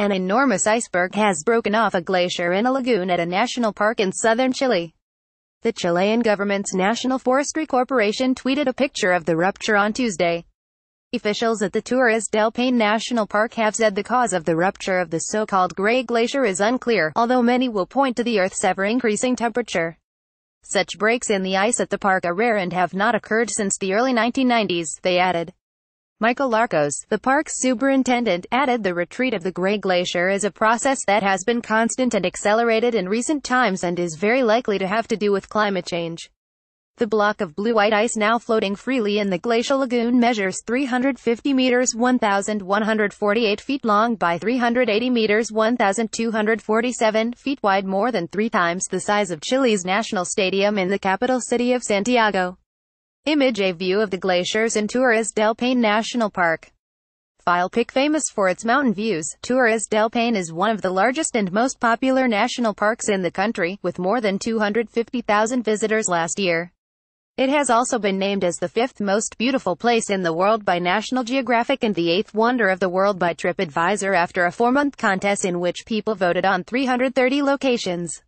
An enormous iceberg has broken off a glacier in a lagoon at a national park in southern Chile. The Chilean government's National Forestry Corporation tweeted a picture of the rupture on Tuesday. Officials at the Torres del Paine National Park have said the cause of the rupture of the so-called Grey Glacier is unclear, although many will point to the Earth's ever-increasing temperature. Such breaks in the ice at the park are rare and have not occurred since the early 1990s, they added. Michael Larkos, the park's superintendent, added the retreat of the Grey Glacier is a process that has been constant and accelerated in recent times and is very likely to have to do with climate change. The block of blue-white ice now floating freely in the glacial lagoon measures 350 meters 1,148 feet long by 380 meters 1,247 feet wide more than three times the size of Chile's national stadium in the capital city of Santiago. Image A view of the glaciers in Torres del Paine National Park. File pic famous for its mountain views, Torres del Paine is one of the largest and most popular national parks in the country, with more than 250,000 visitors last year. It has also been named as the fifth most beautiful place in the world by National Geographic and the eighth wonder of the world by TripAdvisor after a four-month contest in which people voted on 330 locations.